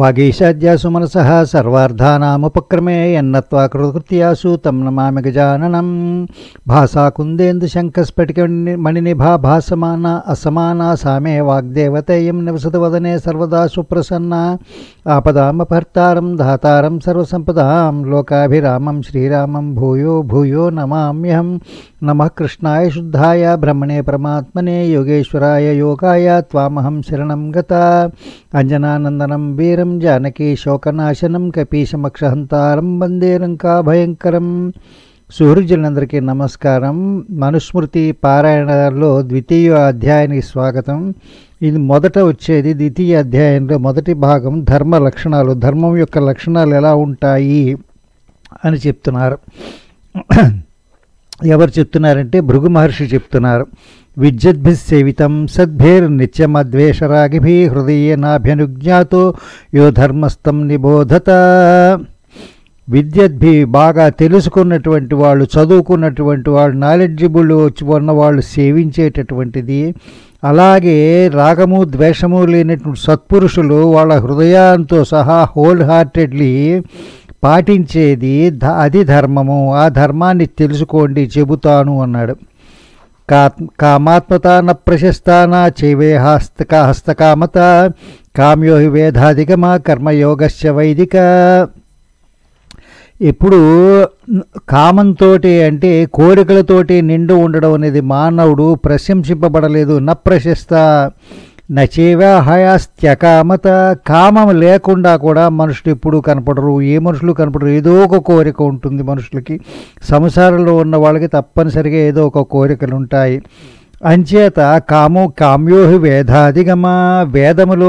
वागीशाद्यासुमनसः सर्वार्धानामुपक्रमे यन्नत्वा कृतकृत्यासु तं नमामि गजाननं भासाकुन्देन्दुशङ्कस्फटिकमणिनिभा भासमाना असमाना सा मे वाग्देवतेयं निवसतु वदने सर्वदा सुप्रसन्ना आपदामपहर्तारं धातारं सर्वसम्पदां लोकाभिरामं श्रीरामं भूयो भूयो नमाम्यहं नमः कृष्णाय शुद्धाय ब्रह्मणे परमात्मने योगेश्वराय योगाय त्वामहं शरणं गता अञ्जनानन्दनं वीरं శ్రీశైलं జానకీశోకనాశనం కపీశమక్షహంతారం వందే భయంకరం సుహృజులందరికీ నమస్కారం మనుస్మృతి పారాయణలో ద్వితీయ అధ్యాయానికి స్వాగతం ఇది మొదట వచ్చేది ద్వితీయ అధ్యాయంలో మొదటి భాగం ధర్మ లక్షణాలు ధర్మం యొక్క లక్షణాలు ఎలా ఉంటాయి అని చెప్తున్నారు ఎవరు చెప్తున్నారంటే భృగు మహర్షి చెప్తున్నారు విద్యద్భి సేవితం సద్భేర్ నిత్యమద్వేషరాగిభి హృదయేనాభ్యనుజ్ఞాతో యో ధర్మస్థం నిబోధత విద్యద్భి బాగా తెలుసుకున్నటువంటి వాళ్ళు చదువుకున్నటువంటి వాళ్ళు నాలెడ్జిబుల్ వచ్చి ఉన్న వాళ్ళు సేవించేటటువంటిది అలాగే రాగము ద్వేషము లేనటువంటి సత్పురుషులు వాళ్ళ హృదయంతో సహా హోల్ హార్టెడ్లీ పాటించేది అది ధర్మము ఆ ధర్మాన్ని తెలుసుకోండి చెబుతాను అన్నాడు కా కామాత్మతాన ప్రశస్తాన చేవేహాస్తక హస్తకామత కామ్యో వేధాధిగమ కర్మయోగస్య వైదిక ఇప్పుడు కామంతోటి అంటే కోరికలతోటి నిండు ఉండడం అనేది మానవుడు ప్రశంసింపబడలేదు న ప్రశస్త హయాస్త్యకామత కామం లేకుండా కూడా మనుషులు ఎప్పుడూ కనపడరు ఏ మనుషులు కనపడరు ఏదో ఒక కోరిక ఉంటుంది మనుషులకి సంసారంలో ఉన్న వాళ్ళకి తప్పనిసరిగా ఏదో ఒక కోరికలు ఉంటాయి అంచేత కాము కామ్యోహి వేదాధిగమ వేదములో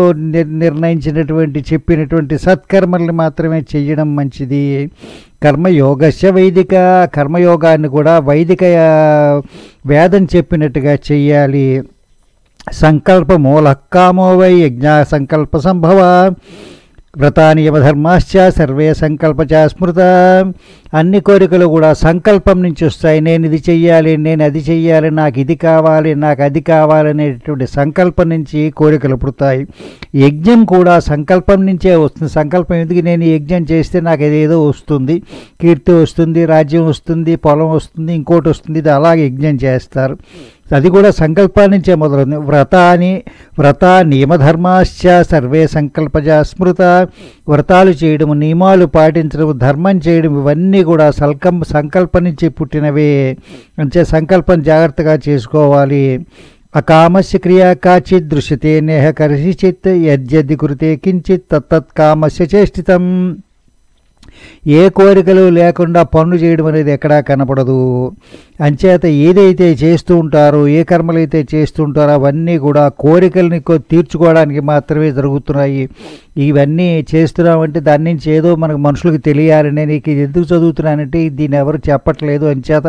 నిర్ణయించినటువంటి చెప్పినటువంటి సత్కర్మల్ని మాత్రమే చేయడం మంచిది కర్మయోగస్య వైదిక కర్మయోగాన్ని కూడా వైదిక వేదం చెప్పినట్టుగా చెయ్యాలి సంకల్ప మూలకామో వై యజ్ఞా సంకల్ప సంభవ వ్రతానియమధర్మాశ్చ సర్వే సంకల్పచ స్మృత అన్ని కోరికలు కూడా సంకల్పం నుంచి వస్తాయి నేను ఇది చెయ్యాలి నేను అది చెయ్యాలి నాకు ఇది కావాలి నాకు అది కావాలనేటువంటి సంకల్పం నుంచి కోరికలు పుడతాయి యజ్ఞం కూడా సంకల్పం నుంచే వస్తుంది సంకల్పం ఎందుకు నేను యజ్ఞం చేస్తే నాకు ఏదేదో వస్తుంది కీర్తి వస్తుంది రాజ్యం వస్తుంది పొలం వస్తుంది ఇంకోటి వస్తుంది ఇది అలాగే యజ్ఞం చేస్తారు అది కూడా సంకల్పాల నుంచే మొదలవుతుంది అని వ్రత నియమధర్మాశ్చ సర్వే సంకల్పజ స్మృత వ్రతాలు చేయడం నియమాలు పాటించడం ధర్మం చేయడం ఇవన్నీ కూడా సల్కం సంకల్పం నుంచి పుట్టినవే అంటే సంకల్పం జాగ్రత్తగా చేసుకోవాలి అకామస్య క్రియా కాచిత్ దృశ్యతే నేహ కరిచిత్ యద్యది కృతే కించిత్ తత్తత్ కామస్య చేష్టితం ఏ కోరికలు లేకుండా పనులు చేయడం అనేది ఎక్కడా కనపడదు అంచేత ఏదైతే చేస్తూ ఉంటారో ఏ కర్మలు అయితే చేస్తూ ఉంటారో అవన్నీ కూడా కోరికలని తీర్చుకోవడానికి మాత్రమే జరుగుతున్నాయి ఇవన్నీ చేస్తున్నామంటే దాని నుంచి ఏదో మనకు మనుషులకు తెలియాలని నీకు ఎందుకు చదువుతున్నానంటే దీన్ని ఎవరు చెప్పట్లేదు అంచేత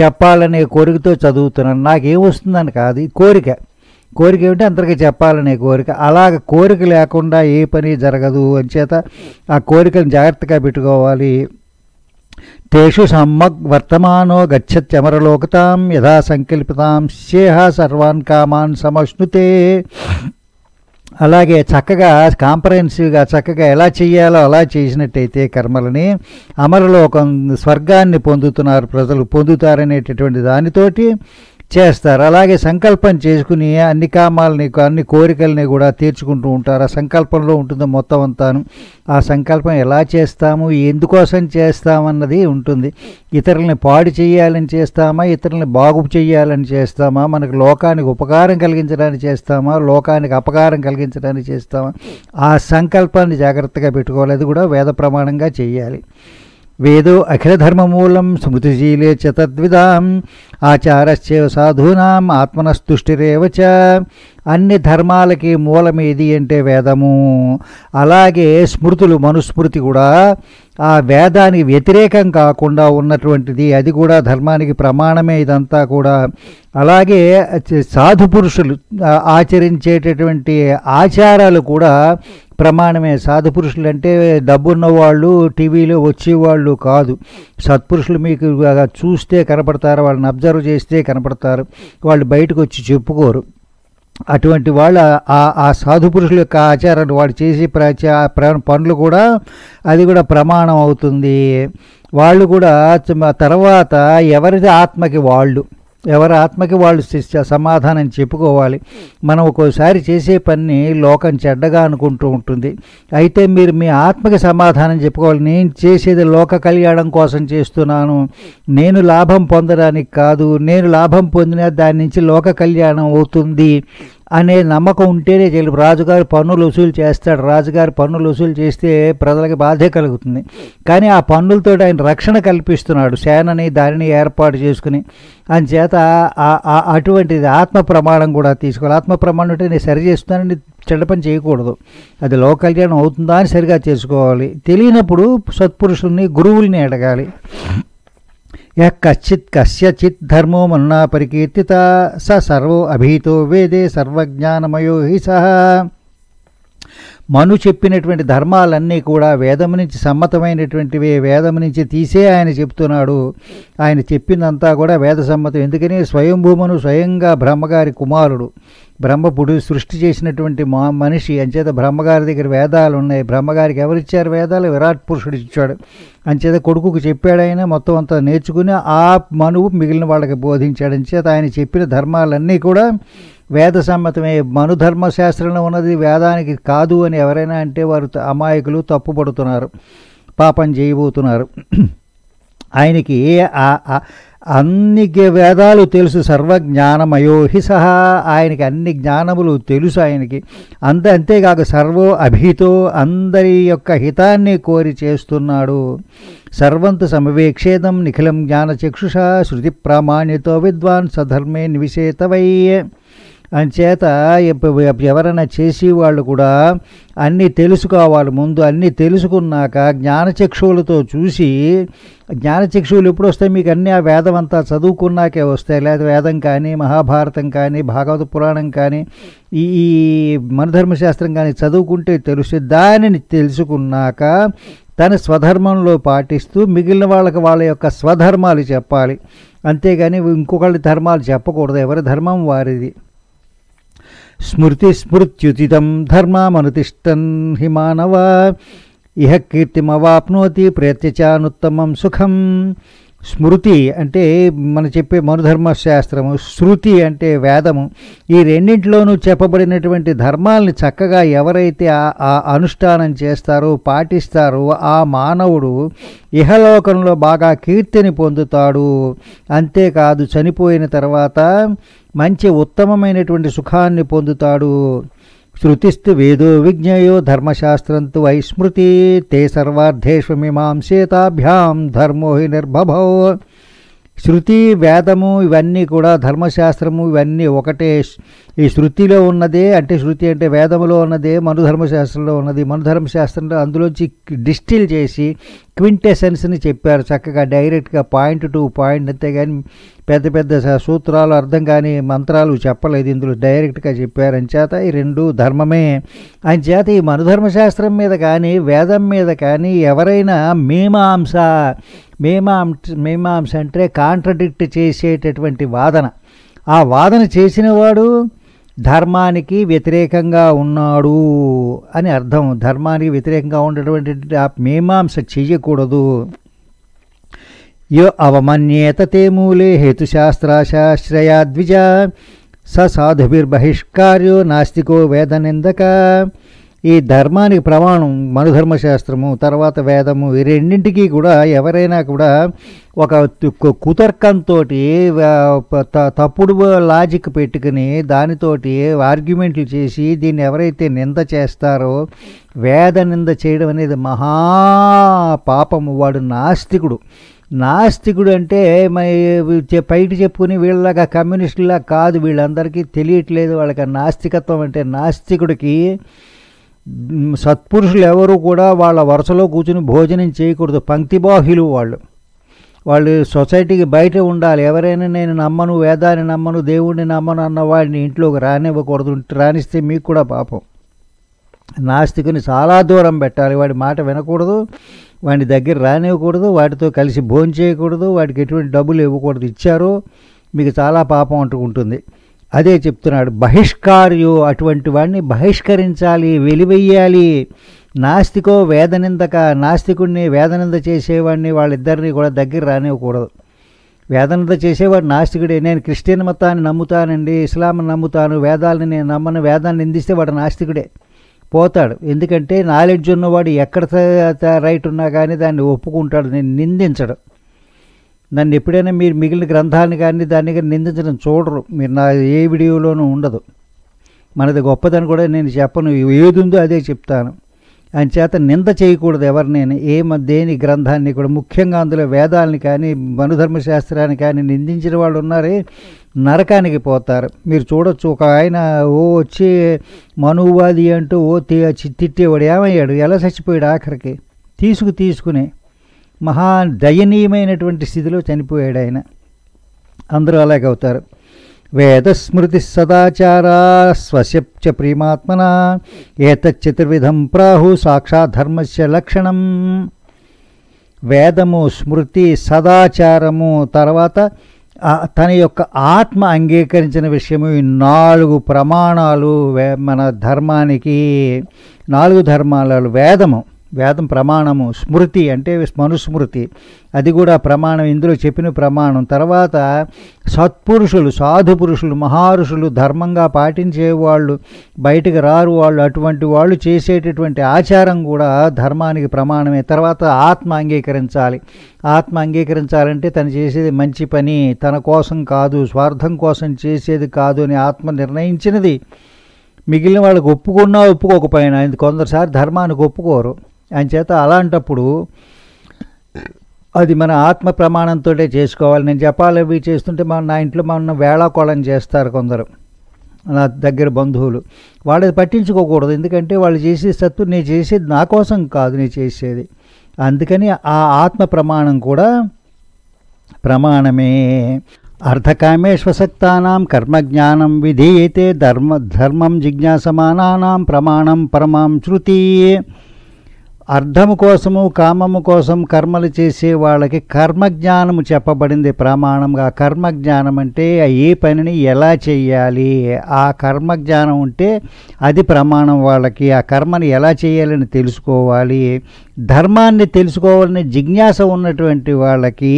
చెప్పాలనే కోరికతో చదువుతున్నాను నాకేం వస్తుందని కాదు ఈ కోరిక కోరిక ఏమిటి అందరికీ చెప్పాలనే కోరిక అలాగ కోరిక లేకుండా ఏ పని జరగదు అని చేత ఆ కోరికను జాగ్రత్తగా పెట్టుకోవాలి తేషు సమ్మగ్ వర్తమానో గచ్చత్యమరలోకతాం యథా సంకల్పితాం సేహ సర్వాన్ కామాన్ సమశ్నుతే అలాగే చక్కగా కాంప్రహెన్సివ్గా చక్కగా ఎలా చేయాలో అలా చేసినట్టయితే కర్మలని అమరలోకం స్వర్గాన్ని పొందుతున్నారు ప్రజలు పొందుతారనేటటువంటి దానితోటి చేస్తారు అలాగే సంకల్పం చేసుకుని అన్ని కామాలని అన్ని కోరికల్ని కూడా తీర్చుకుంటూ ఉంటారు ఆ సంకల్పంలో ఉంటుంది మొత్తం అంతాను ఆ సంకల్పం ఎలా చేస్తాము ఎందుకోసం చేస్తామన్నది ఉంటుంది ఇతరులని పాడు చేయాలని చేస్తామా ఇతరులని బాగు చేయాలని చేస్తామా మనకు లోకానికి ఉపకారం కలిగించడానికి చేస్తామా లోకానికి అపకారం కలిగించడానికి చేస్తామా ఆ సంకల్పాన్ని జాగ్రత్తగా పెట్టుకోవాలి అది కూడా వేద ప్రమాణంగా చేయాలి వేదో అఖిలధర్మమూలం స్మృతిశీలే చ తద్విదాం ఆచారస్య సాధూనాం ఆత్మనస్తుష్టిరేవ అన్ని ధర్మాలకి మూలమేది అంటే వేదము అలాగే స్మృతులు మనుస్మృతి కూడా ఆ వేదానికి వ్యతిరేకం కాకుండా ఉన్నటువంటిది అది కూడా ధర్మానికి ప్రమాణమే ఇదంతా కూడా అలాగే సాధు పురుషులు ఆచరించేటటువంటి ఆచారాలు కూడా ప్రమాణమే సాధుపురుషులు అంటే డబ్బున్న వాళ్ళు టీవీలో వచ్చేవాళ్ళు కాదు సత్పురుషులు మీకు చూస్తే కనపడతారు వాళ్ళని అబ్జర్వ్ చేస్తే కనపడతారు వాళ్ళు బయటకు వచ్చి చెప్పుకోరు అటువంటి వాళ్ళ ఆ సాధు పురుషుల యొక్క ఆచారాన్ని వాడు చేసే పనులు కూడా అది కూడా ప్రమాణం అవుతుంది వాళ్ళు కూడా తర్వాత ఎవరిది ఆత్మకి వాళ్ళు ఎవరి ఆత్మకి వాళ్ళు సమాధానం చెప్పుకోవాలి మనం ఒక్కోసారి చేసే పని లోకం చెడ్డగా అనుకుంటూ ఉంటుంది అయితే మీరు మీ ఆత్మకి సమాధానం చెప్పుకోవాలి నేను చేసేది లోక కళ్యాణం కోసం చేస్తున్నాను నేను లాభం పొందడానికి కాదు నేను లాభం పొందిన దాని నుంచి లోక కళ్యాణం అవుతుంది అనే నమ్మకం ఉంటేనే తెలుపు రాజుగారు పన్నులు వసూలు చేస్తాడు రాజుగారు పన్నులు వసూలు చేస్తే ప్రజలకు బాధ కలుగుతుంది కానీ ఆ పన్నులతో ఆయన రక్షణ కల్పిస్తున్నాడు సేనని దానిని ఏర్పాటు చేసుకుని చేత అటువంటిది ఆత్మ ప్రమాణం కూడా తీసుకోవాలి ఆత్మ ప్రమాణం అంటే నేను సరి చేస్తున్నానని చెడ్డ పని చేయకూడదు అది లోక కళ్యాణం అవుతుందా అని సరిగా చేసుకోవాలి తెలియనప్పుడు సత్పురుషుల్ని గురువుల్ని అడగాలి యశ్చిత్ కచ్చిత్ కస్యచిత్ ధర్మో మన్నా పరికీర్తిత స సర్వో అభీతో వేదే సర్వజ్ఞానమయో హి సహ మను చెప్పినటువంటి ధర్మాలన్నీ కూడా వేదం నుంచి సమ్మతమైనటువంటివి వేదం నుంచి తీసే ఆయన చెప్తున్నాడు ఆయన చెప్పిందంతా కూడా వేద సమ్మతం ఎందుకని స్వయంభూమను స్వయంగా బ్రహ్మగారి కుమారుడు బ్రహ్మపుడు సృష్టి చేసినటువంటి మా మనిషి అంచేత బ్రహ్మగారి దగ్గర వేదాలు ఉన్నాయి బ్రహ్మగారికి ఎవరిచ్చారు వేదాలు విరాట్ పురుషుడు ఇచ్చాడు అంచేత కొడుకుకు చెప్పాడైనా మొత్తం అంతా నేర్చుకుని ఆ మనువు మిగిలిన వాళ్ళకి బోధించాడు అంచేత ఆయన చెప్పిన ధర్మాలన్నీ కూడా వేద సమ్మతమే మనుధర్మ శాస్త్రంలో ఉన్నది వేదానికి కాదు అని ఎవరైనా అంటే వారు అమాయకులు తప్పుపడుతున్నారు పాపం చేయబోతున్నారు ఆయనకి ఏ అన్ని వేదాలు తెలుసు సర్వజ్ఞానమయోహి సహా ఆయనకి అన్ని జ్ఞానములు తెలుసు ఆయనకి అంత అంతేకాక సర్వో అభితో అందరి యొక్క హితాన్ని కోరి చేస్తున్నాడు సర్వంత సమవేక్షేదం నిఖిలం జ్ఞానచక్షుష శృతి ప్రామాణ్యతో విద్వాన్ సధర్మే నివిశేతవై అంచేత ఎవరైనా చేసి వాళ్ళు కూడా అన్నీ తెలుసుకోవాలి ముందు అన్నీ తెలుసుకున్నాక జ్ఞానచక్షువులతో చూసి జ్ఞానచక్షువులు ఎప్పుడు వస్తాయి మీకు అన్నీ ఆ వేదం అంతా చదువుకున్నాకే వస్తాయి లేదా వేదం కానీ మహాభారతం కానీ భాగవత పురాణం కానీ ఈ మనధర్మశాస్త్రం కానీ చదువుకుంటే తెలుసు దానిని తెలుసుకున్నాక తన స్వధర్మంలో పాటిస్తూ మిగిలిన వాళ్ళకి వాళ్ళ యొక్క స్వధర్మాలు చెప్పాలి అంతేగాని ఇంకొకళ్ళ ధర్మాలు చెప్పకూడదు ఎవరి ధర్మం వారిది स्मृतिस्मृत्युचितं धर्मामनुतिष्ठन् हि मानव इह कीर्तिमवाप्नोति प्रेत्यचानुत्तमं सुखम् స్మృతి అంటే మనం చెప్పే మనుధర్మ శాస్త్రము శృతి అంటే వేదము ఈ రెండింటిలోనూ చెప్పబడినటువంటి ధర్మాల్ని చక్కగా ఎవరైతే ఆ అనుష్ఠానం చేస్తారో పాటిస్తారో ఆ మానవుడు ఇహలోకంలో బాగా కీర్తిని పొందుతాడు అంతేకాదు చనిపోయిన తర్వాత మంచి ఉత్తమమైనటువంటి సుఖాన్ని పొందుతాడు శృతిస్తు వేదో విజ్ఞయో వై స్మృతి తే సర్వార్థేష్వమీమాంసేతాభ్యాం ధర్మో హి నిర్భభో శృతి వేదము ఇవన్నీ కూడా ధర్మశాస్త్రము ఇవన్నీ ఒకటే ఈ శృతిలో ఉన్నదే అంటే శృతి అంటే వేదములో ఉన్నదే మనుధర్మశాస్త్రంలో ఉన్నది మనుధర్మశాస్త్రంలో అందులోంచి డిస్టిల్ చేసి క్వింటెసెన్స్ని చెప్పారు చక్కగా డైరెక్ట్గా పాయింట్ టు పాయింట్ కానీ పెద్ద పెద్ద సూత్రాలు అర్థం కానీ మంత్రాలు చెప్పలేదు ఇందులో డైరెక్ట్గా చెప్పారు చేత ఈ రెండు ధర్మమే చేత ఈ మనుధర్మశాస్త్రం మీద కానీ వేదం మీద కానీ ఎవరైనా మీమాంస మీమాంస మీమాంస అంటే కాంట్రడిక్ట్ చేసేటటువంటి వాదన ఆ వాదన చేసినవాడు ధర్మానికి వ్యతిరేకంగా ఉన్నాడు అని అర్థం ధర్మానికి వ్యతిరేకంగా ఉండేటువంటి ఆ మీమాంస చెయ్యకూడదు యో అవమన్యేతతే మూలే హేతుశాస్త్రాశాశ్రయా ద్విజ స సాధుభిర్బహిష్కార్యో నాస్తికో వేదనిందక ఈ ధర్మానికి ప్రమాణం మనుధర్మశాస్త్రము తర్వాత వేదము ఈ రెండింటికి కూడా ఎవరైనా కూడా ఒక కుతర్కంతో తప్పుడు లాజిక్ పెట్టుకుని దానితోటి ఆర్గ్యుమెంట్లు చేసి దీన్ని ఎవరైతే నింద చేస్తారో వేద నింద చేయడం అనేది మహా పాపము వాడు నాస్తికుడు నాస్తికుడు అంటే మరి బయట చెప్పుకుని వీళ్ళలాగా కమ్యూనిస్టులా కాదు వీళ్ళందరికీ తెలియట్లేదు వాళ్ళకి నాస్తికత్వం అంటే నాస్తికుడికి సత్పురుషులు ఎవరు కూడా వాళ్ళ వరుసలో కూర్చుని భోజనం చేయకూడదు బాహులు వాళ్ళు వాళ్ళు సొసైటీకి బయట ఉండాలి ఎవరైనా నేను నమ్మను వేదాన్ని నమ్మను దేవుడిని నమ్మను అన్న వాడిని ఇంట్లోకి రానివ్వకూడదు రానిస్తే మీకు కూడా పాపం నాస్తికుని చాలా దూరం పెట్టాలి వాడి మాట వినకూడదు వాడి దగ్గర రానివ్వకూడదు వాటితో కలిసి భోజనం చేయకూడదు వాడికి ఎటువంటి డబ్బులు ఇవ్వకూడదు ఇచ్చారు మీకు చాలా పాపం అంటూ ఉంటుంది అదే చెప్తున్నాడు బహిష్కార్యో అటువంటి వాడిని బహిష్కరించాలి వెలివెయ్యాలి నాస్తికో వేదనిందక నాస్తికుడిని వేదనింద చేసేవాడిని వాళ్ళిద్దరిని కూడా దగ్గర రానివ్వకూడదు వేదనింద చేసేవాడు నాస్తికుడే నేను క్రిస్టియన్ మతాన్ని నమ్ముతానండి ఇస్లాంని నమ్ముతాను వేదాలని నేను నమ్మను వేదాన్ని నిందిస్తే వాడు నాస్తికుడే పోతాడు ఎందుకంటే నాలెడ్జ్ ఉన్నవాడు ఎక్కడ రైట్ ఉన్నా కానీ దాన్ని ఒప్పుకుంటాడు నేను నిందించడు నన్ను ఎప్పుడైనా మీరు మిగిలిన గ్రంథాన్ని కానీ దాన్ని కానీ నిందించడం చూడరు మీరు నా ఏ వీడియోలోనూ ఉండదు మనది గొప్పదని కూడా నేను చెప్పను ఏది ఉందో అదే చెప్తాను అని చేత నింద చేయకూడదు ఎవరినైనా ఏ దేని గ్రంథాన్ని కూడా ముఖ్యంగా అందులో వేదాలని కానీ మనుధర్మశాస్త్రాన్ని కానీ నిందించిన వాళ్ళు ఉన్నారే నరకానికి పోతారు మీరు చూడొచ్చు ఒక ఆయన ఓ వచ్చి మనువాది అంటూ ఓ తిట్టేవాడు ఏమయ్యాడు ఎలా చచ్చిపోయాడు ఆఖరికి తీసుకు తీసుకుని మహా దయనీయమైనటువంటి స్థితిలో చనిపోయాడు ఆయన అందరూ అవుతారు వేదస్మృతి సదాచారా స్వశప్చ ప్రియమాత్మన ఏతచ్చితుర్విధం ప్రాహు సాక్షాధర్మస్య లక్షణం వేదము స్మృతి సదాచారము తర్వాత తన యొక్క ఆత్మ అంగీకరించిన విషయము ఈ నాలుగు ప్రమాణాలు మన ధర్మానికి నాలుగు ధర్మాలలో వేదము వేదం ప్రమాణము స్మృతి అంటే మనుస్మృతి అది కూడా ప్రమాణం ఇందులో చెప్పిన ప్రమాణం తర్వాత సత్పురుషులు సాధు పురుషులు మహారుషులు ధర్మంగా పాటించేవాళ్ళు బయటకు రారు వాళ్ళు అటువంటి వాళ్ళు చేసేటటువంటి ఆచారం కూడా ధర్మానికి ప్రమాణమే తర్వాత ఆత్మ అంగీకరించాలి ఆత్మ అంగీకరించాలంటే తను చేసేది మంచి పని తన కోసం కాదు స్వార్థం కోసం చేసేది కాదు అని ఆత్మ నిర్ణయించినది మిగిలిన వాళ్ళకి ఒప్పుకున్నా ఒప్పుకోకపోయినా కొందరుసారి ధర్మానికి ఒప్పుకోరు అని చేత అలాంటప్పుడు అది మన ఆత్మ ప్రమాణంతో చేసుకోవాలి నేను జపాలు అవి చేస్తుంటే మన నా ఇంట్లో మన వేళాకోళం చేస్తారు కొందరు నా దగ్గర బంధువులు వాళ్ళది పట్టించుకోకూడదు ఎందుకంటే వాళ్ళు చేసే సత్తు నీ చేసేది నా కోసం కాదు నేను చేసేది అందుకని ఆ ఆత్మ ప్రమాణం కూడా ప్రమాణమే అర్ధకామే కర్మ కర్మజ్ఞానం విధీయతే ధర్మ ధర్మం జిజ్ఞాసమానానాం ప్రమాణం పరమాం శృతీ అర్థము కోసము కామము కోసం కర్మలు చేసే వాళ్ళకి కర్మజ్ఞానము చెప్పబడింది ప్రమాణంగా కర్మజ్ఞానం అంటే ఏ పనిని ఎలా చేయాలి ఆ కర్మజ్ఞానం ఉంటే అది ప్రమాణం వాళ్ళకి ఆ కర్మని ఎలా చేయాలని తెలుసుకోవాలి ధర్మాన్ని తెలుసుకోవాలని జిజ్ఞాస ఉన్నటువంటి వాళ్ళకి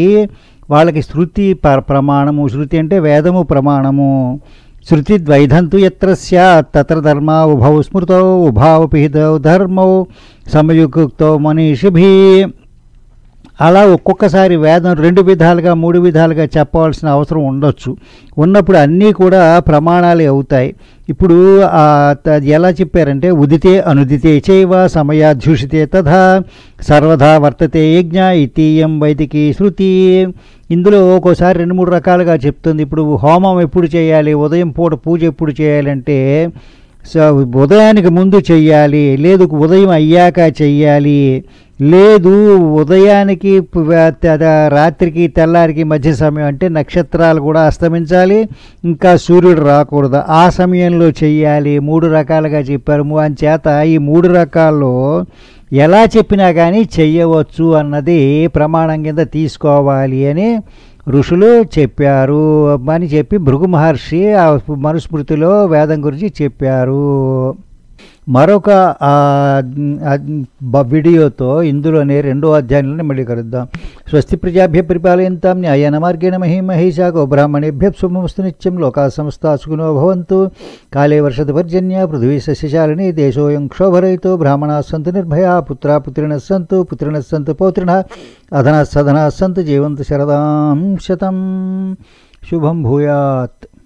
వాళ్ళకి శృతి ప్రమాణము శృతి అంటే వేదము ప్రమాణము श्रुतिद्वैधन्तु यत्र स्यात् तत्र धर्मा उभौ स्मृतौ उभावपितौ धर्मौ समयुगुक्तौ मनीषिभिः అలా ఒక్కొక్కసారి వేదం రెండు విధాలుగా మూడు విధాలుగా చెప్పవలసిన అవసరం ఉండొచ్చు ఉన్నప్పుడు అన్నీ కూడా ప్రమాణాలే అవుతాయి ఇప్పుడు ఎలా చెప్పారంటే ఉదితే అనుదితే చైవ సమయాధ్యూషితే తథా సర్వధా వర్తతే యజ్ఞ ఇతీయం వైదికీ శృతి ఇందులో ఒక్కోసారి రెండు మూడు రకాలుగా చెప్తుంది ఇప్పుడు హోమం ఎప్పుడు చేయాలి ఉదయం పూట పూజ ఎప్పుడు చేయాలంటే ఉదయానికి ముందు చెయ్యాలి లేదు ఉదయం అయ్యాక చెయ్యాలి లేదు ఉదయానికి రాత్రికి తెల్లారికి మధ్య సమయం అంటే నక్షత్రాలు కూడా అస్తమించాలి ఇంకా సూర్యుడు రాకూడదు ఆ సమయంలో చెయ్యాలి మూడు రకాలుగా చెప్పారు అని చేత ఈ మూడు రకాల్లో ఎలా చెప్పినా కానీ చెయ్యవచ్చు అన్నది ప్రమాణం కింద తీసుకోవాలి అని ఋషులు చెప్పారు అని చెప్పి భృగు మహర్షి ఆ మనుస్మృతిలో వేదం గురించి చెప్పారు मरुक वीडियो तो इंदोने रेडो अध्यायों मल्ल कलदा स्वस्ति प्रजाभ्य पिपाल न्यायन मगेण महिमहिषा गोब्राह्मणेभ्य शुभमस्तु नित्यम लोका समस्ता सुखिनो काले वर्षद पर्जन्य पृथ्वी सशिशालिनी देशोय क्षोभर तो ब्राह्मण सन्त निर्भया पुत्र पुत्रिण सन्त पुत्रिण सन्त पौत्रिण अधना सधना सन्त जीवंत शरदा शतम शुभम भूयात्